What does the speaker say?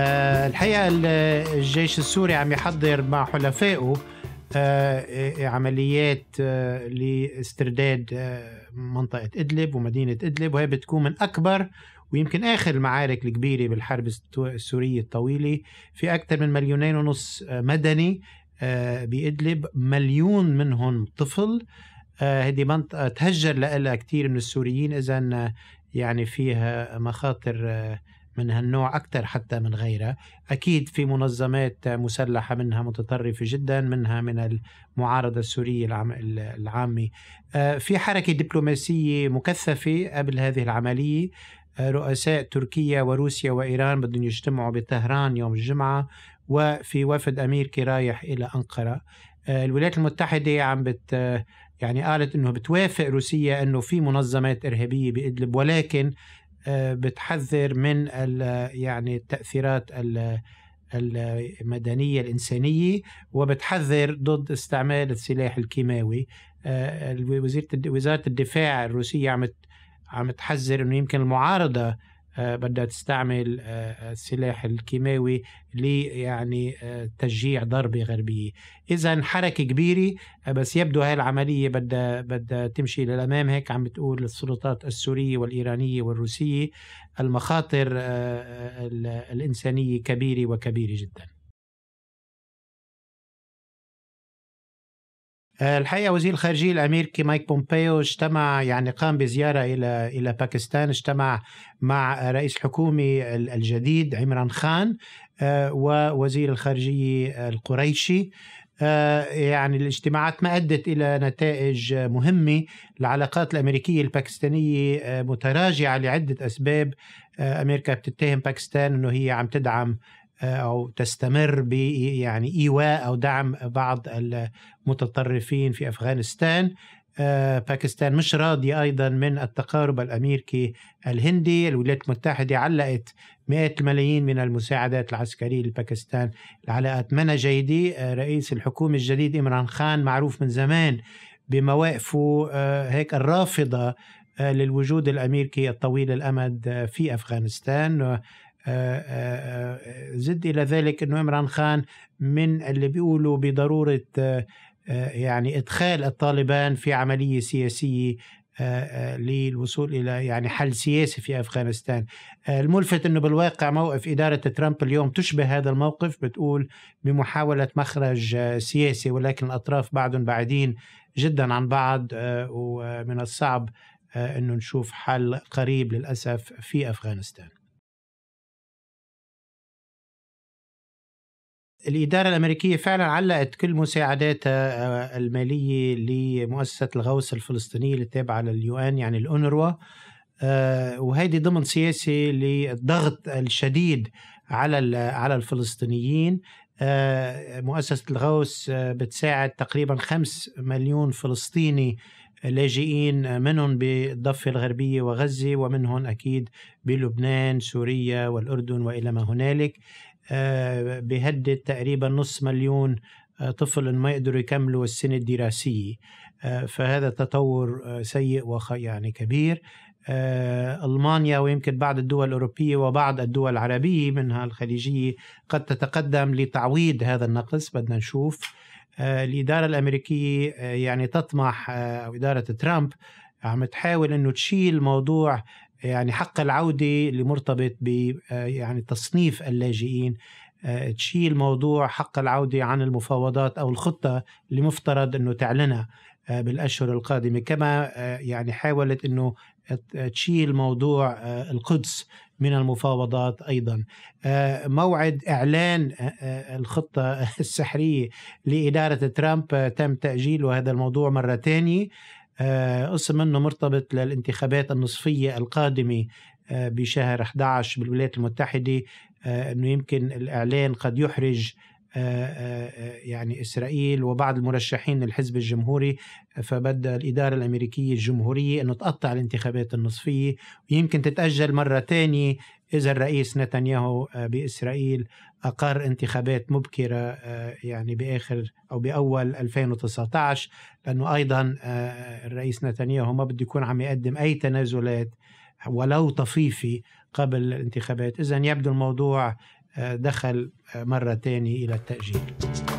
آه، الحقيقه الجيش السوري عم يحضر مع حلفائه آه، آه، عمليات لاسترداد منطقه ادلب ومدينه ادلب وهي بتكون من اكبر ويمكن اخر المعارك الكبيره بالحرب السوريه الطويله في اكثر من مليونين ونص مدني بادلب مليون منهم طفل هذه منطقه تهجر لها كثير من السوريين اذا يعني فيها مخاطر من هالنوع أكثر حتى من غيرها أكيد في منظمات مسلحة منها متطرفة جدا منها من المعارضة السورية العامة آه، في حركة دبلوماسية مكثفة قبل هذه العملية آه، رؤساء تركيا وروسيا وإيران بدهم يجتمعوا بطهران يوم الجمعة وفي وفد أمريكي رايح إلى أنقرة آه، الولايات المتحدة عم بت يعني قالت انه بتوافق روسيا انه في منظمات ارهابيه بادلب ولكن آه، بتحذر من يعني التأثيرات المدنية الإنسانية وبتحذر ضد استعمال السلاح الكيماوي آه، وزارة الدفاع الروسية عم عم تحذر انه يمكن المعارضه آه، بدها تستعمل آه، آه، السلاح الكيماوي لي يعني تشجيع ضربة غربية إذا حركة كبيرة بس يبدو هاي العملية بدها بدها تمشي للأمام هيك عم بتقول السلطات السورية والإيرانية والروسية المخاطر الإنسانية كبيرة وكبيرة جداً آه، الحقيقه وزير الخارجيه الامريكي مايك بومبيو اجتمع يعني قام بزياره الى الى باكستان اجتمع مع رئيس الحكومه الجديد عمران خان آه، ووزير الخارجيه القريشي آه، يعني الاجتماعات ما ادت الى نتائج مهمه العلاقات الامريكيه الباكستانيه متراجعه لعده اسباب امريكا بتتهم باكستان انه هي عم تدعم او تستمر ب يعني ايواء او دعم بعض المتطرفين في افغانستان آه، باكستان مش راضية أيضا من التقارب الأمريكي الهندي الولايات المتحدة علقت مئات الملايين من المساعدات العسكرية لباكستان العلاقات منا جيدة آه، رئيس الحكومة الجديد إمران خان معروف من زمان بمواقفه آه، هيك الرافضة للوجود الأمريكي الطويل الأمد في أفغانستان آه، آه، آه، زد إلى ذلك أنه إمران خان من اللي بيقولوا بضرورة يعني إدخال الطالبان في عملية سياسية للوصول الى يعني حل سياسي في افغانستان. الملفت انه بالواقع موقف اداره ترامب اليوم تشبه هذا الموقف بتقول بمحاوله مخرج سياسي ولكن الاطراف بعدهم بعيدين جدا عن بعض ومن الصعب انه نشوف حل قريب للاسف في افغانستان. الإدارة الأمريكية فعلا علقت كل مساعداتها آه، المالية لمؤسسة الغوث الفلسطينية التابعة لليو ان يعني الأونروا آه، وهيدي ضمن سياسة للضغط الشديد على على الفلسطينيين آه، مؤسسة الغوث بتساعد تقريبا 5 مليون فلسطيني لاجئين منهم بالضفة الغربية وغزة ومنهم أكيد بلبنان سوريا والأردن وإلى ما هنالك آه، بيهدد تقريبا نص مليون آه، طفل ما يقدروا يكملوا السنة الدراسية آه، فهذا تطور سيء وخ يعني كبير ألمانيا ويمكن بعض الدول الأوروبية وبعض الدول العربية منها الخليجية قد تتقدم لتعويض هذا النقص بدنا نشوف الإدارة الأمريكية يعني تطمح أو إدارة ترامب عم تحاول أنه تشيل موضوع يعني حق العودة اللي مرتبط ب آه، يعني تصنيف اللاجئين آه، تشيل موضوع حق العودة عن المفاوضات أو الخطة اللي مفترض أنه تعلنها آه، بالأشهر القادمة كما يعني حاولت أنه تشيل موضوع القدس من المفاوضات ايضا موعد اعلان الخطه السحريه لاداره ترامب تم تاجيله هذا الموضوع مره ثانيه قسم آه، منه مرتبط للانتخابات النصفية القادمة آه، بشهر 11 بالولايات المتحدة آه، أنه يمكن الإعلان قد يحرج آه، آه، آه، يعني إسرائيل وبعض المرشحين للحزب الجمهوري فبدأ الإدارة الأمريكية الجمهورية أنه تقطع الانتخابات النصفية ويمكن تتأجل مرة تانية إذا الرئيس نتنياهو بإسرائيل أقر انتخابات مبكرة يعني بآخر أو بأول 2019 لأنه أيضا الرئيس نتنياهو ما بده يكون عم يقدم أي تنازلات ولو طفيفي قبل الانتخابات إذا يبدو الموضوع دخل مرة تانية إلى التأجيل